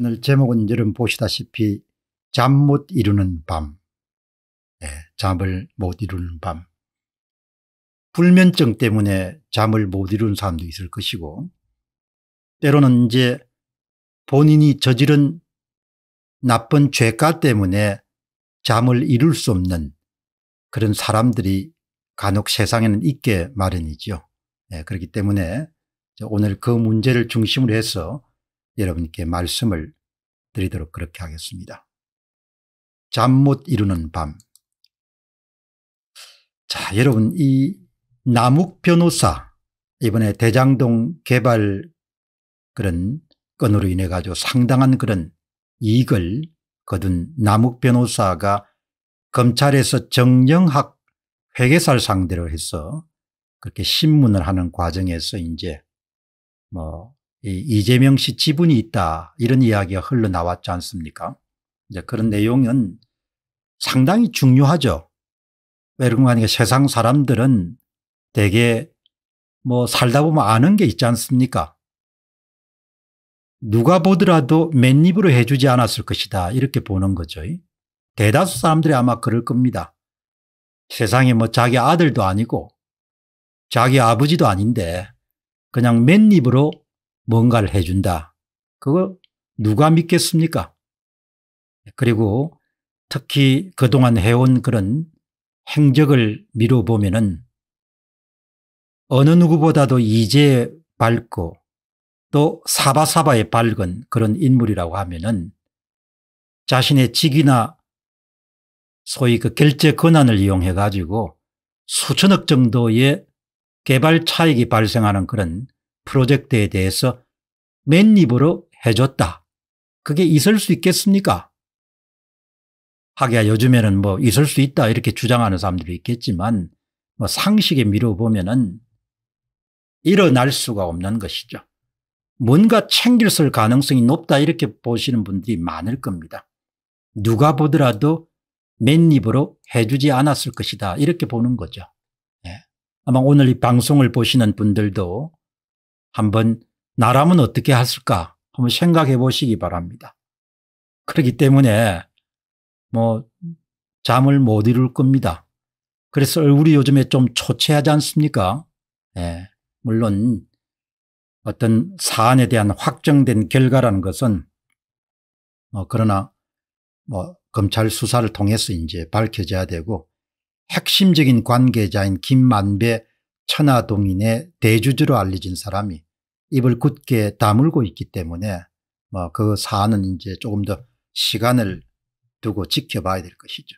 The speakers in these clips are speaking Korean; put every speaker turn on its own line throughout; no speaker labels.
오늘 제목은 여러분 보시다시피 잠 못 이루는 밤. 네, 잠을 못 이루는 밤. 불면증 때문에 잠을 못 이루는 사람도 있을 것이고 때로는 이제 본인이 저지른 나쁜 죄가 때문에 잠을 이룰 수 없는 그런 사람들이 간혹 세상에는 있게 마련이죠. 네, 예, 그렇기 때문에 오늘 그 문제를 중심으로 해서 여러분께 말씀을 드리도록 그렇게 하겠습니다. 잠 못 이루는 밤. 자, 여러분, 이 남욱 변호사, 이번에 대장동 개발 그런 건으로 인해 가지고 상당한 그런 이익을 거둔 남욱 변호사가 검찰에서 정영학 회계사를 상대로 해서 그렇게 신문을 하는 과정에서 이제 뭐 이재명 씨 지분이 있다 이런 이야기가 흘러나왔지 않습니까? 이제 그런 음. 내용은 상당히 중요하죠. 외그런가 하니까 세상 사람들은 대개 뭐 살다 보면 아는 게 있지 않습니까? 누가 보더라도 맨입으로 해주지 않았을 것이다 이렇게 보는 거죠. 대다수 사람들이 아마 그럴 겁니다. 세상에 뭐 자기 아들도 아니고 자기 아버지도 아닌데 그냥 맨입으로 뭔가를 해준다. 그거 누가 믿겠습니까? 그리고 특히 그동안 해온 그런 행적을 미뤄보면 은 어느 누구보다도 이제 밝고 또 사바사바에 밝은 그런 인물이라고 하면은 자신의 직이나 소위 그 결제 권한을 이용해 가지고 수천억 정도의 개발 차익이 발생하는 그런 프로젝트에 대해서 맨입으로 해줬다. 그게 있을 수 있겠습니까? 하기야 요즘에는 뭐 있을 수 있다 이렇게 주장하는 사람들이 있겠지만 뭐 상식에 미뤄보면은 일어날 수가 없는 것이죠. 뭔가 챙길쓸 가능성이 높다 이렇게 보시는 분들이 많을 겁니다. 누가 보더라도 맨입으로 해주지 않았을 것이다 이렇게 보는 거죠. 예. 아마 오늘 이 방송을 보시는 분들도 한번 나라면 어떻게 했을까 한번 생각해 보시기 바랍니다. 그렇기 때문에 뭐 잠을 못 이룰 겁니다. 그래서 얼굴이 요즘에 좀 초췌하지 않습니까? 예, 물론 어떤 사안에 대한 확정된 결과라는 것은 뭐 그러나 뭐 검찰 수사를 통해서 이제 밝혀져야 되고 핵심적인 관계자인 김만배 천하동인의 대주주로 알려진 사람이 입을 굳게 다물고 있기 때문에 뭐그 사안은 이제 조금 더 시간을 두고 지켜봐야 될 것이죠.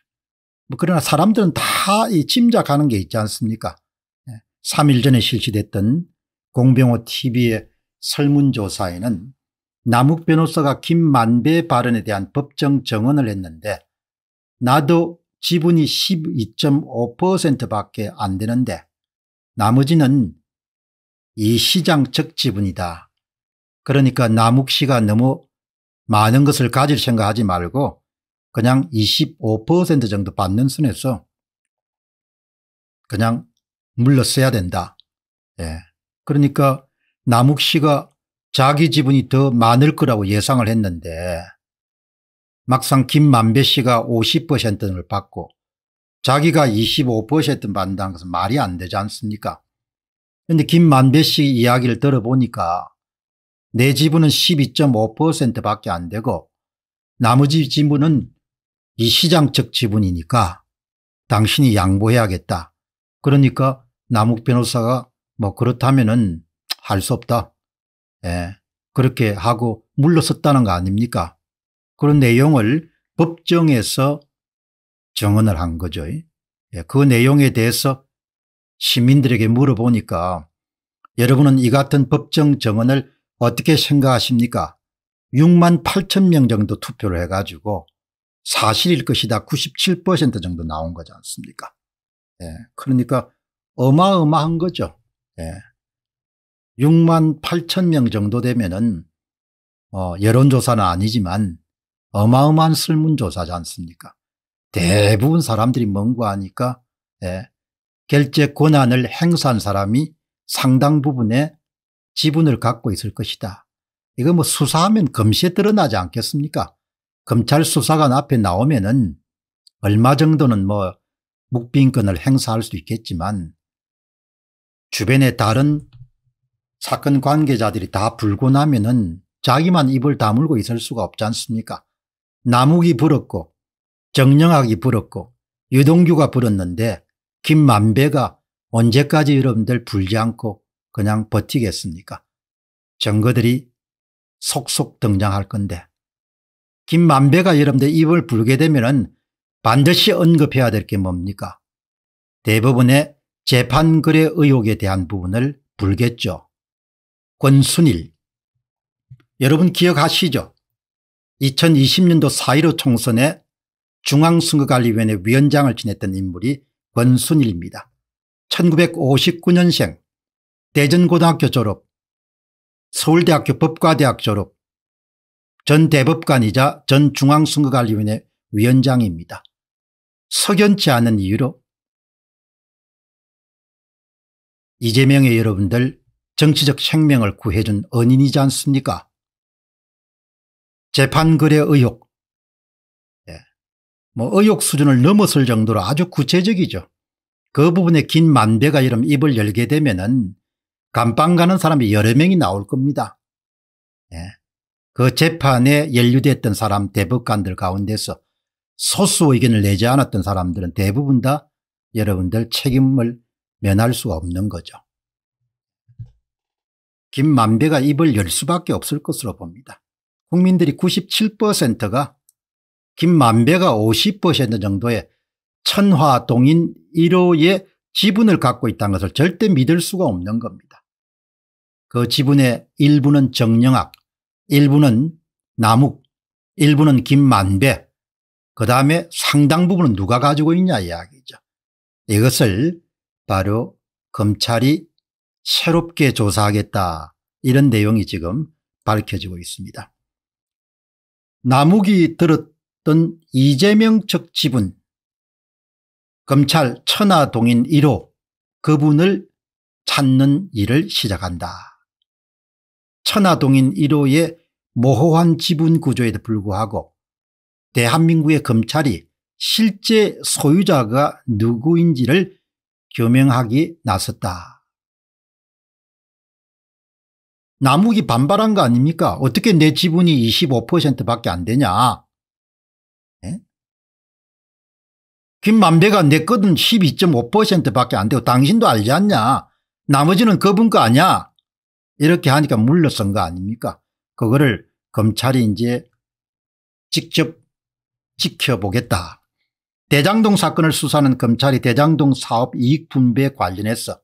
뭐 그러나 사람들은 다이 짐작하는 게 있지 않습니까? 3일 예, 전에 실시됐던 공병호 TV의 설문조사에는 남욱 변호사가 김만배 발언에 대한 법정 정언을 했는데 나도 지분이 12.5% 밖에 안 되는데 나머지는 이 시장 적 지분이다. 그러니까 남욱 씨가 너무 많은 것을 가질 생각하지 말고 그냥 25% 정도 받는 선에서 그냥 물러서야 된다. 예. 그러니까 남욱 씨가 자기 지분이 더 많을 거라고 예상을 했는데 막상 김만배 씨가 50%를 받고 자기가 25% 받는다는 것은 말이 안 되지 않습니까 그런데 김만배 씨 이야기를 들어보니까 내 지분은 12.5% 밖에 안 되고 나머지 지분은 이 시장적 지분이니까 당신이 양보해야겠다. 그러니까 남욱 변호사가 뭐 그렇다면은 할 수 없다. 예. 그렇게 하고 물러섰다는 거 아닙니까? 그런 내용을 법정에서 정언을 한 거죠. 예, 그 내용에 대해서 시민들에게 물어보니까 여러분은 이 같은 법정 정언을 어떻게 생각하십니까? 6만 8천 명 정도 투표를 해가지고 사실일 것이다 97% 정도 나온 거지 않습니까? 예. 그러니까 어마어마한 거죠. 예. 6만 8천 명 정도 되면은 어, 여론조사는 아니지만 어마어마한 설문조사지 않습니까? 대부분 사람들이 멍구하니까 예, 결제 권한을 행사한 사람이 상당 부분의 지분을 갖고 있을 것이다. 이거 뭐 수사하면 검시에 드러나지 않겠습니까? 검찰 수사관 앞에 나오면은 얼마 정도는 뭐 묵비인권을 행사할 수 있겠지만 주변에 다른 사건 관계자들이 다 불고 나면은 자기만 입을 다물고 있을 수가 없지 않습니까? 나무기 불었고 정영학이 불었고 유동규가 불었는데 김만배가 언제까지 여러분들 불지 않고 그냥 버티겠습니까? 정거들이 속속 등장할 건데 김만배가 여러분들 입을 불게 되면 반드시 언급해야 될 게 뭡니까? 대부분의 재판거래 의혹에 대한 부분을 불겠죠. 권순일 여러분 기억하시죠? 2020년도 4.15 총선에 중앙선거관리위원회 위원장을 지냈던 인물이 권순일입니다. 1959년생 대전고등학교 졸업 서울대학교 법과대학 졸업 전 대법관이자 전 중앙선거관리위원회 위원장입니다. 석연치 않은 이유로 이재명의 여러분들 정치적 생명을 구해준 언인이지 않습니까? 재판거래 의혹 뭐 의혹 수준을 넘어설 정도로 아주 구체적이죠. 그 부분에 긴 만배가 이름 입을 열게 되면 은 감방 가는 사람이 여러 명이 나올 겁니다. 예. 그 재판에 연루됐던 사람 대법관들 가운데서 소수 의견을 내지 않았던 사람들은 대부분 다 여러분들 책임을 면할 수가 없는 거죠. 김만배가 입을 열 수밖에 없을 것으로 봅니다. 국민들이 97%가 김만배가 50% 정도의 천화동인 1호의 지분을 갖고 있다는 것을 절대 믿을 수가 없는 겁니다. 그 지분의 일부는 정영학, 일부는 남욱, 일부는 김만배, 그 다음에 상당 부분은 누가 가지고 있냐 이야기죠. 이것을 바로 검찰이 새롭게 조사하겠다 이런 내용이 지금 밝혀지고 있습니다. 남욱이 들었 또는 이재명 측 지분 검찰 천하동인 1호 그분을 찾는 일을 시작한다. 천하동인 1호의 모호한 지분 구조에도 불구하고 대한민국의 검찰이 실제 소유자가 누구인지를 규명하기 나섰다. 나무기 반발한 거 아닙니까? 어떻게 내 지분이 25%밖에 안 되냐? 김만배가 내 거든 12.5%밖에 안 되고 당신도 알지 않냐 나머지는 그분 거 아니야 이렇게 하니까 물러선 거 아닙니까 그거를 검찰이 이제 직접 지켜보겠다 대장동 사건을 수사하는 검찰이 대장동 사업 이익 분배 관련해서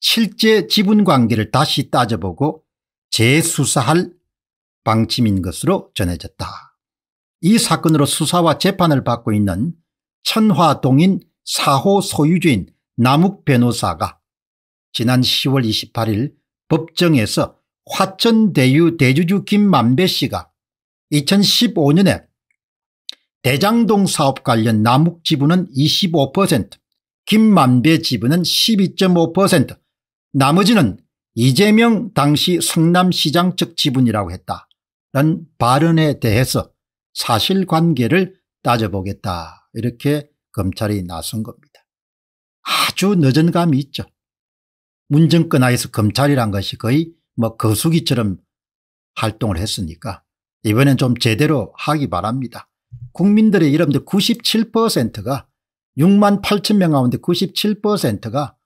실제 지분 관계를 다시 따져보고 재수사할 방침인 것으로 전해졌다. 이 사건으로 수사와 재판을 받고 있는 천화동인 사호 소유주인 남욱 변호사가 지난 10월 28일 법정에서 화천대유 대주주 김만배 씨가 2015년에 대장동 사업 관련 남욱 지분은 25%, 김만배 지분은 12.5%, 나머지는 이재명 당시 성남시장 측 지분이라고 했다. 는 발언에 대해서 사실관계를 따져보겠다 이렇게 검찰이 나선 겁니다. 아주 늦은 감이 있죠. 문정권 하에서 검찰이란 것이 거의 뭐 거수기처럼 활동을 했으니까 이번엔 좀 제대로 하기 바랍니다. 국민들의 여러분들 97%가 6만 8천 명 가운데 97%가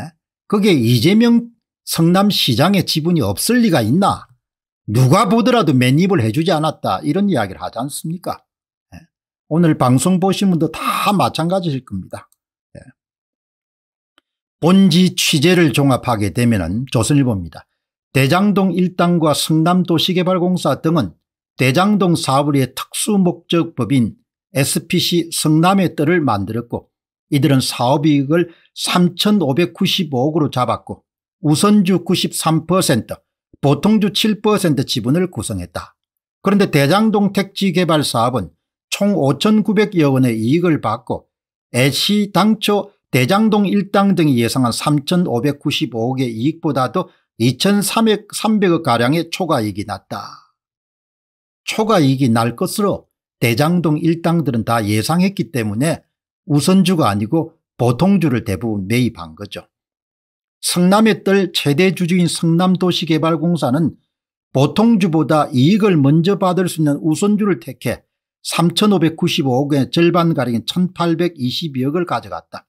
예? 그게 이재명 성남시장의 지분이 없을 리가 있나 누가 보더라도 맨입을 해주지 않았다 이런 이야기를 하지 않습니까 오늘 방송 보신 분도 다 마찬가지일 겁니다. 예. 본지 취재를 종합하게 되면 조선일보입니다. 대장동 일당과 성남도시개발공사 등은 대장동 사업의 특수목적법인 SPC 성남의 뜰을 만들었고 이들은 사업이익을 3,595억으로 잡았고 우선주 93% 보통주 7% 지분을 구성했다. 그런데 대장동 택지개발사업은 총 5,900여 원의 이익을 받고 애시 당초 대장동 일당 등이 예상한 3,595억의 이익보다도 2,300억가량의 초과이익이 났다. 초과이익이 날 것으로 대장동 일당들은 다 예상했기 때문에 우선주가 아니고 보통주를 대부분 매입한 거죠. 성남의 뜰 최대 주주인 성남도시개발공사는 보통주보다 이익을 먼저 받을 수 있는 우선주를 택해 3,595억의 절반 가량인 1,822억을 가져갔다.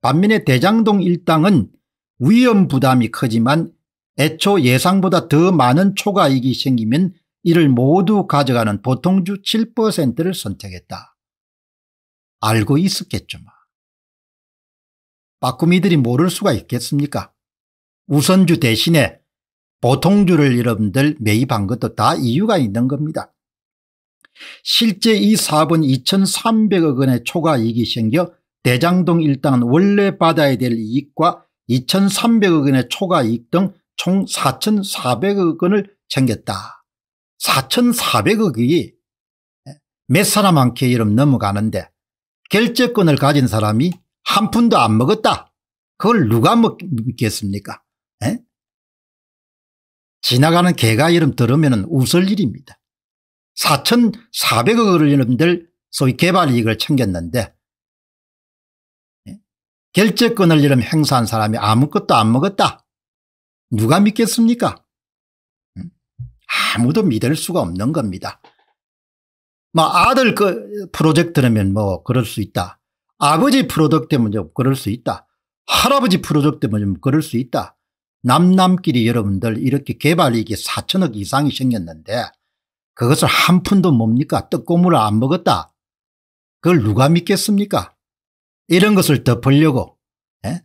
반면에 대장동 일당은 위험 부담이 크지만 애초 예상보다 더 많은 초과익이 생기면 이를 모두 가져가는 보통주 7%를 선택했다. 알고 있었겠죠바꾸미들이 모를 수가 있겠습니까? 우선주 대신에 보통주를 여러분들 매입한 것도 다 이유가 있는 겁니다. 실제 이 사업은 2,300억 원의 초과이익이 생겨 대장동 일당은 원래 받아야 될 이익과 2,300억 원의 초과이익 등 총 4,400억 원을 챙겼다. 4,400억이 몇 사람한테 이름 넘어가는데 결제권을 가진 사람이 한 푼도 안 먹었다. 그걸 누가 먹겠습니까? 에? 지나가는 개가 이름 들으면 웃을 일입니다. 4,400억을 여러분들 소위 개발 이익을 챙겼는데 예, 결제권을 여러분 행사한 사람이 아무것도 안 먹었다. 누가 믿겠습니까? 아무도 믿을 수가 없는 겁니다. 뭐 아들 그 프로젝트라면 뭐 그럴 수 있다. 아버지 프로젝트면 좀 그럴 수 있다. 할아버지 프로젝트면 좀 그럴 수 있다. 남남끼리 여러분들 이렇게 개발 이익이 4천억 이상이 생겼는데 그것을 한 푼도 뭡니까 떡고물을 안 먹었다. 그걸 누가 믿겠습니까? 이런 것을 덮으려고 에? 예?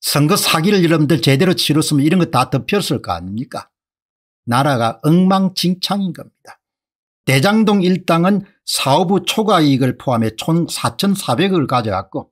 선거 사기를 여러분들 제대로 치렀으면 이런 거 다 덮였을 거 아닙니까? 나라가 엉망진창인 겁니다. 대장동 일당은 사업부 초과이익을 포함해 총4 4 0 0을 가져갔고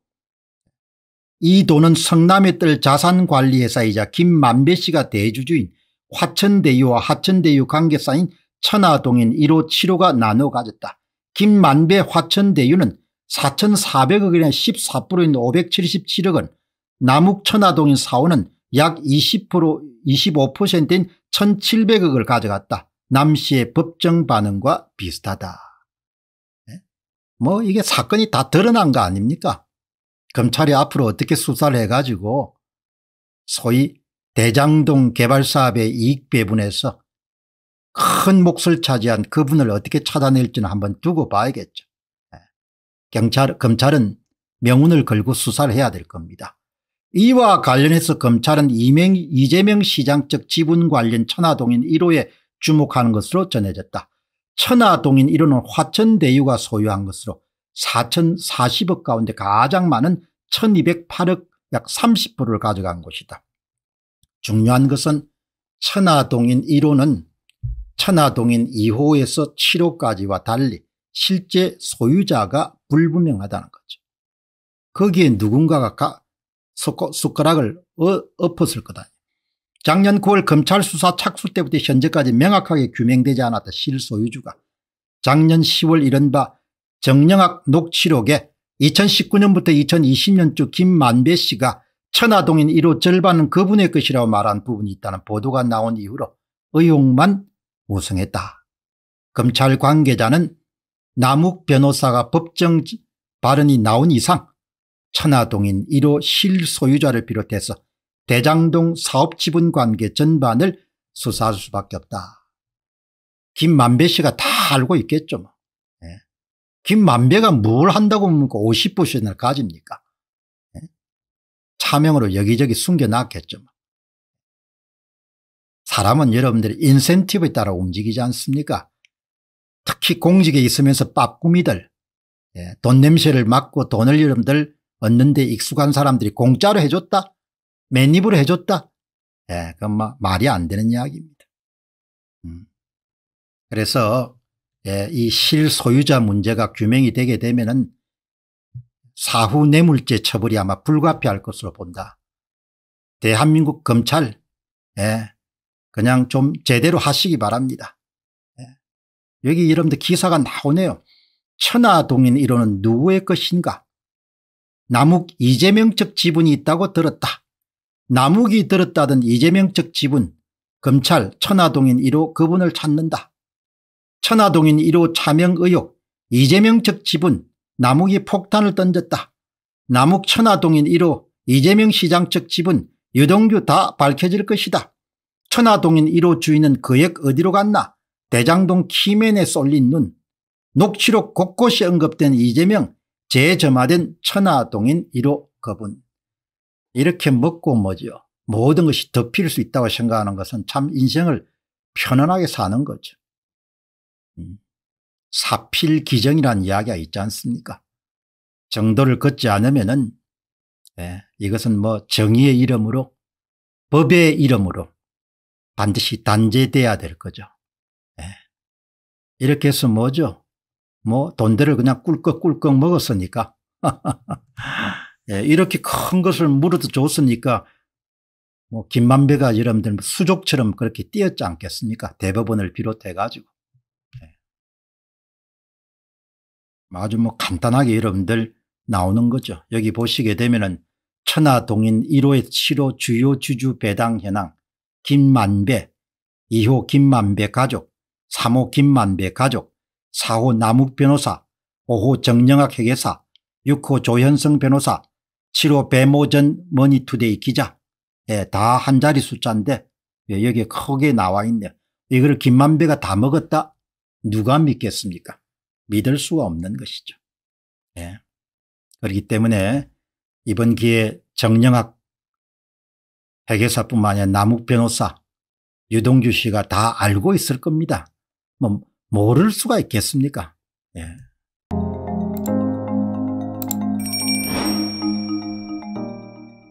이 돈은 성남의 뜰 자산관리회사이자 김만배 씨가 대주주인 화천대유와 화천대유 관계사인 천하동인 1호 7호가 나눠 가졌다. 김만배 화천대유는 4,400억 원의 14%인 577억 원, 남욱 천화동인 사호는 약 20% 25%인 1,700억을 가져갔다. 남씨의 법정 반응과 비슷하다. 네? 뭐 이게 사건이 다 드러난 거 아닙니까? 검찰이 앞으로 어떻게 수사를 해가지고 소위 대장동 개발 사업의 이익 배분에서 큰 몫을 차지한 그분을 어떻게 찾아낼지는 한번 두고 봐야겠죠. 예. 경찰, 검찰은 명운을 걸고 수사를 해야 될 겁니다. 이와 관련해서 검찰은 이명, 이재명 시장 측 지분 관련 천하동인 1호에 주목하는 것으로 전해졌다. 천하동인 1호는 화천대유가 소유한 것으로 4,040억 가운데 가장 많은 1,208억 약 30%를 가져간 것이다. 중요한 것은 천하동인 1호는 천하동인 2호에서 7호까지와 달리 실제 소유자가 불분명하다는 거죠. 거기에 누군가가 가, 숟가락을 어, 엎었을 거다. 작년 9월 검찰 수사 착수 때부터 현재까지 명확하게 규명되지 않았던 실소유주가 작년 10월 이른바 정영학 녹취록에 2019년부터 2020년쯤 김만배 씨가 천화동인 1호 절반은 그분의 것이라고 말한 부분이 있다는 보도가 나온 이후로 의혹만 우승했다. 검찰 관계자는 남욱 변호사가 법정 발언이 나온 이상 천화동인 1호 실소유자를 비롯해서 대장동 사업 지분 관계 전반을 수사할 수밖에 없다. 김만배 씨가 다 알고 있겠죠. 뭐. 예. 김만배가 뭘 한다고 50%을 가집니까? 예. 차명으로 여기저기 숨겨놨겠죠. 뭐. 사람은 여러분들의 인센티브에 따라 움직이지 않습니까 특히 공직에 있으면서 빠꾸미들 예, 돈 냄새를 맡고 돈을 여러분들 얻는 데 익숙한 사람들이 공짜로 해줬다 맨입으로 해줬다 예, 그건 막 말이 안 되는 이야기입니다 음. 그래서 예, 이 실소유자 문제가 규명이 되게 되면 은 사후 뇌물죄 처벌이 아마 불가피할 것으로 본다 대한민국 검찰 예, 그냥 좀 제대로 하시기 바랍니다. 예. 여기 여러분들 기사가 나오네요. 천하동인 이론은 누구의 것인가? 남욱 이재명 측 지분이 있다고 들었다. 남욱이 들었다던 이재명 측 지분 검찰 천하동인 1호 그분을 찾는다. 천하동인 1호 차명 의혹 이재명 측 지분 남욱이 폭탄을 던졌다. 남욱 천하동인 1호 이재명 시장 측 지분 유동규 다 밝혀질 것이다. 천화동인 1호 주인은 그액 어디로 갔나 대장동 키맨에 쏠린 눈 녹취록 곳곳이 언급된 이재명 재점화된 천하동인 1호 그분 이렇게 먹고 뭐지요 모든 것이 덮일 수 있다고 생각하는 것은 참 인생을 편안하게 사는 거죠. 음. 사필기정이라는 이야기가 있지 않습니까 정도를 걷지 않으면 예, 이것은 뭐 정의의 이름으로 법의 이름으로 반드시 단죄돼야 될 거죠. 네. 이렇게 해서 뭐죠? 뭐 돈들을 그냥 꿀꺽꿀꺽 먹었으니까 네. 이렇게 큰 것을 물어도 줬으니까 뭐 김만배가 여러분들 수족처럼 그렇게 뛰었지 않겠습니까? 대법원을 비롯해 가지고 네. 예. 아주 뭐 간단하게 여러분들 나오는 거죠. 여기 보시게 되면은 천하동인 1호의 7호 주요 주주 배당 현황 김만배, 2호 김만배 가족, 3호 김만배 가족, 4호 남욱 변호사, 5호 정영학 회계사, 6호 조현성 변호사, 7호 배모 전 머니투데이 기자 예, 다 한 자리 숫자인데 예, 여기에 크게 나와 있네요. 이걸 김만배가 다 먹었다? 누가 믿겠습니까? 믿을 수가 없는 것이죠. 예. 그렇기 때문에 이번 기회에 정영학 회계사뿐만 아니라 남욱 변호사, 유동규 씨가 다 알고 있을 겁니다. 뭐 모를 수가 있겠습니까? 예.